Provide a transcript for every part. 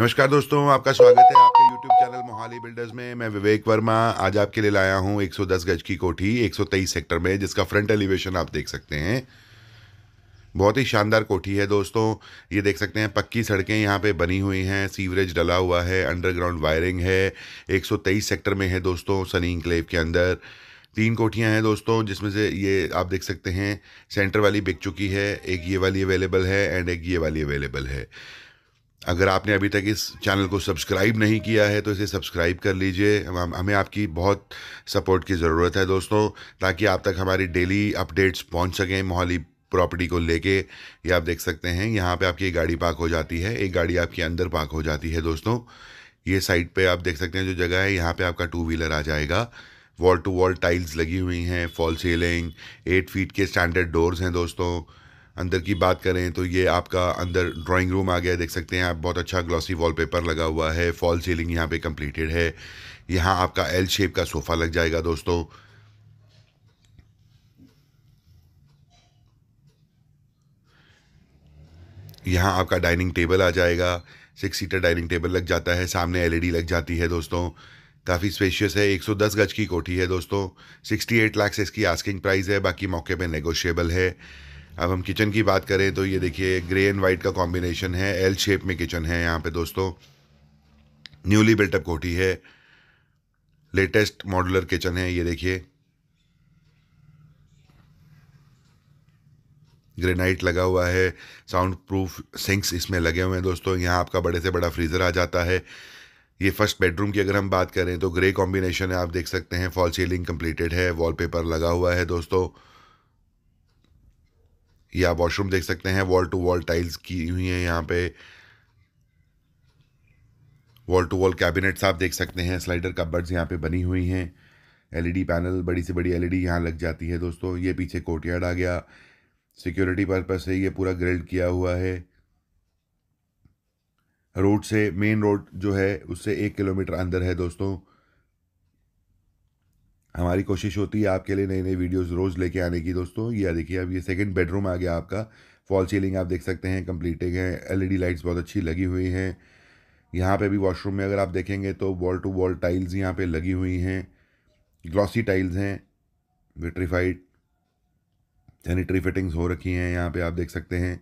नमस्कार दोस्तों आपका स्वागत है आपके YouTube चैनल मोहाली बिल्डर्स में मैं विवेक वर्मा आज आपके लिए लाया हूँ 110 गज की कोठी 123 सेक्टर में जिसका फ्रंट एलिवेशन आप देख सकते हैं बहुत ही शानदार कोठी है दोस्तों ये देख सकते हैं पक्की सड़कें यहाँ पे बनी हुई हैं सीवरेज डला हुआ है अंडरग्राउंड वायरिंग है 123 सेक्टर में है दोस्तों सनी इंक्लेव के अंदर तीन कोठियाँ हैं दोस्तों जिसमें से ये आप देख सकते हैं सेंटर वाली बिक चुकी है एक ये वाली अवेलेबल है एंड एक ये वाली अवेलेबल है अगर आपने अभी तक इस चैनल को सब्सक्राइब नहीं किया है तो इसे सब्सक्राइब कर लीजिए हम, हमें आपकी बहुत सपोर्ट की ज़रूरत है दोस्तों ताकि आप तक हमारी डेली अपडेट्स पहुंच सकें मोहाली प्रॉपर्टी को लेके ये आप देख सकते हैं यहाँ पे आपकी गाड़ी पार्क हो जाती है एक गाड़ी आपके अंदर पार्क हो जाती है दोस्तों ये साइड पर आप देख सकते हैं जो जगह है यहाँ पर आपका टू व्हीलर आ जाएगा वॉल टू वॉल टाइल्स लगी हुई हैं फॉल सीलिंग एट फीट के स्टैंडर्ड डोर्स हैं दोस्तों अंदर की बात करें तो ये आपका अंदर ड्राइंग रूम आ गया देख सकते हैं आप बहुत अच्छा ग्लॉसी वॉलपेपर लगा हुआ है फॉल सीलिंग यहाँ पे कंप्लीटेड है यहाँ आपका एल शेप का सोफ़ा लग जाएगा दोस्तों यहाँ आपका डाइनिंग टेबल आ जाएगा सिक्स सीटर डाइनिंग टेबल लग जाता है सामने एलईडी e लग जाती है दोस्तों काफ़ी स्पेशियस है 110 गज की कोठी है दोस्तों 68 लाख से इसकी आस्किंग प्राइस है बाकी मौके पे नेगोशिएबल है अब हम किचन की बात करें तो ये देखिए ग्रे एंड वाइट का कॉम्बिनेशन है एल शेप में किचन है यहाँ पे दोस्तों न्यूली बिल्टअप कोठी है लेटेस्ट मॉडुलर किचन है ये देखिए ग्रेनाइट लगा हुआ है साउंड प्रूफ सिंक्स इसमें लगे हुए हैं दोस्तों यहाँ आपका बड़े से बड़ा फ्रीज़र आ जाता है ये फर्स्ट बेडरूम की अगर हम बात करें तो ग्रे कॉम्बिनेशन है आप देख सकते हैं फॉल सीलिंग कंप्लीटेड है वॉलपेपर लगा हुआ है दोस्तों ये आप वॉशरूम देख सकते हैं वॉल टू वॉल टाइल्स की हुई हैं यहाँ पे वॉल टू वॉल कैबिनेट्स आप देख सकते हैं स्लाइडर कबर्ड्स यहाँ पे बनी हुई हैं एलईडी पैनल e बड़ी से बड़ी एलईडी e यहाँ लग जाती है दोस्तों ये पीछे कोर्टयार्ड आ गया सिक्योरिटी पर्पज से ये पूरा ग्रिल्ड किया हुआ है रोड से मेन रोड जो है उससे एक किलोमीटर अंदर है दोस्तों हमारी कोशिश होती है आपके लिए नई नई वीडियोस रोज़ लेके आने की दोस्तों ये देखिए अब ये सेकंड बेडरूम आ गया आपका फॉल सीलिंग आप देख सकते हैं कम्प्लीटेड है एलईडी लाइट्स बहुत अच्छी लगी हुई हैं यहाँ पे भी वॉशरूम में अगर आप देखेंगे तो वॉल टू वॉल टाइल्स यहाँ पर लगी हुई हैं ग्लॉसी टाइल्स हैं विट्रीफाइड सैनिटरी फिटिंग्स हो रखी हैं यहाँ पे आप देख सकते हैं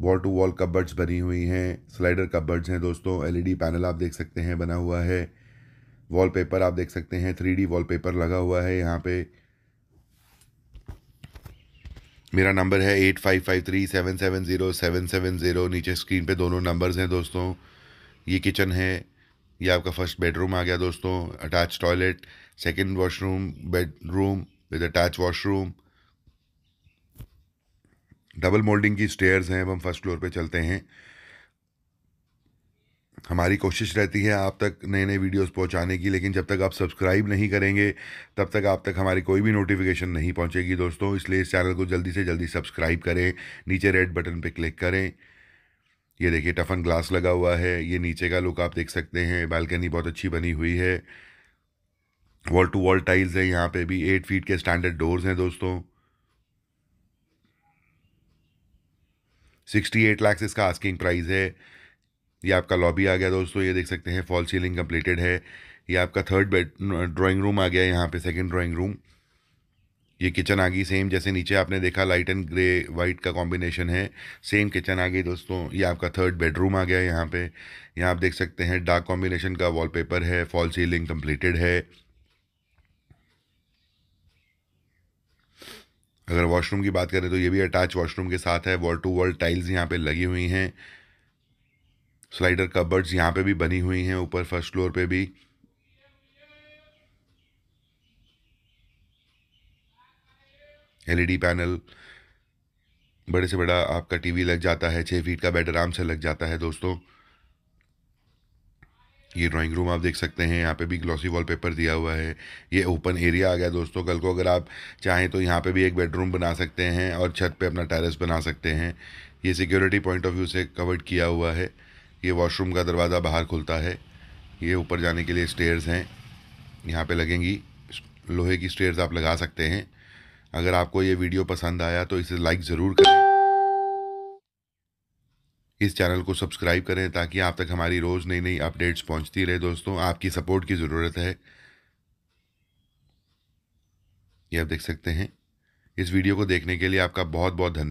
वॉल टू वॉल कबर्ड्स बनी हुई हैं स्लाइडर कबर्ड्स हैं दोस्तों एलईडी पैनल आप देख सकते हैं बना हुआ है वॉलपेपर आप देख सकते हैं थ्री डी वॉलपेपर लगा हुआ है यहाँ पे मेरा नंबर है eight five five three seven seven zero seven seven zero नीचे स्क्रीन पे दोनों नंबर्स हैं दोस्तों ये किचन है ये आपका फर्स्ट बेडरूम आ गया दोस्तों attach toilet second washroom bedroom with attach washroom double moulding की स्टेयर्स हैं हम फर्स्ट फ्लोर पे चलते हैं हमारी कोशिश रहती है आप तक नए नए वीडियोस पहुंचाने की लेकिन जब तक आप सब्सक्राइब नहीं करेंगे तब तक आप तक हमारी कोई भी नोटिफिकेशन नहीं पहुंचेगी दोस्तों इसलिए इस चैनल को जल्दी से जल्दी सब्सक्राइब करें नीचे रेड बटन पर क्लिक करें ये देखिए टफन ग्लास लगा हुआ है ये नीचे का लुक आप देख सकते हैं बालकनी बहुत अच्छी बनी हुई है वॉल टू वॉल टाइल्स है यहाँ पर भी एट फीट के स्टैंडर्ड डोर्स हैं दोस्तों सिक्सटी एट लैक्स इसका आस्किंग प्राइस है ये आपका लॉबी आ गया दोस्तों ये देख सकते हैं फॉल सीलिंग कंप्लीटेड है ये आपका थर्ड बेड ड्राइंग रूम आ गया यहाँ पे सेकंड ड्राइंग रूम ये किचन आ गई सेम जैसे नीचे आपने देखा लाइट एंड ग्रे वाइट का कॉम्बिनेशन है सेम किचन आ गई दोस्तों ये आपका थर्ड बेडरूम आ गया यहाँ पे यहाँ आप देख सकते हैं डार्क कॉम्बिनेशन का वॉलपेपर है फॉल सीलिंग कंप्लीटेड है अगर वॉशरूम की बात करें तो ये भी अटैच वॉशरूम के साथ है वॉल टू वॉल टाइल्स यहाँ पे लगी हुई हैं स्लाइडर कबर्ड्स यहाँ पे भी बनी हुई हैं ऊपर फर्स्ट फ्लोर पे भी एलईडी पैनल e बड़े से बड़ा आपका टीवी लग जाता है छः फीट का बेड आराम से लग जाता है दोस्तों ये ड्राइंग रूम आप देख सकते हैं यहाँ पे भी ग्लॉसी वॉलपेपर दिया हुआ है ये ओपन एरिया आ गया दोस्तों कल को अगर आप चाहें तो यहाँ पे भी एक बेडरूम बना सकते हैं और छत पे अपना टेरेस बना सकते हैं ये सिक्योरिटी पॉइंट ऑफ व्यू से कवर्ड किया हुआ है ये वॉशरूम का दरवाज़ा बाहर खुलता है ये ऊपर जाने के लिए स्टेयर्स हैं यहाँ पर लगेंगी लोहे की स्टेयर्स आप लगा सकते हैं अगर आपको ये वीडियो पसंद आया तो इसे लाइक ज़रूर करें इस चैनल को सब्सक्राइब करें ताकि आप तक हमारी रोज़ नई नई अपडेट्स पहुंचती रहे दोस्तों आपकी सपोर्ट की ज़रूरत है ये आप देख सकते हैं इस वीडियो को देखने के लिए आपका बहुत बहुत धन्यवाद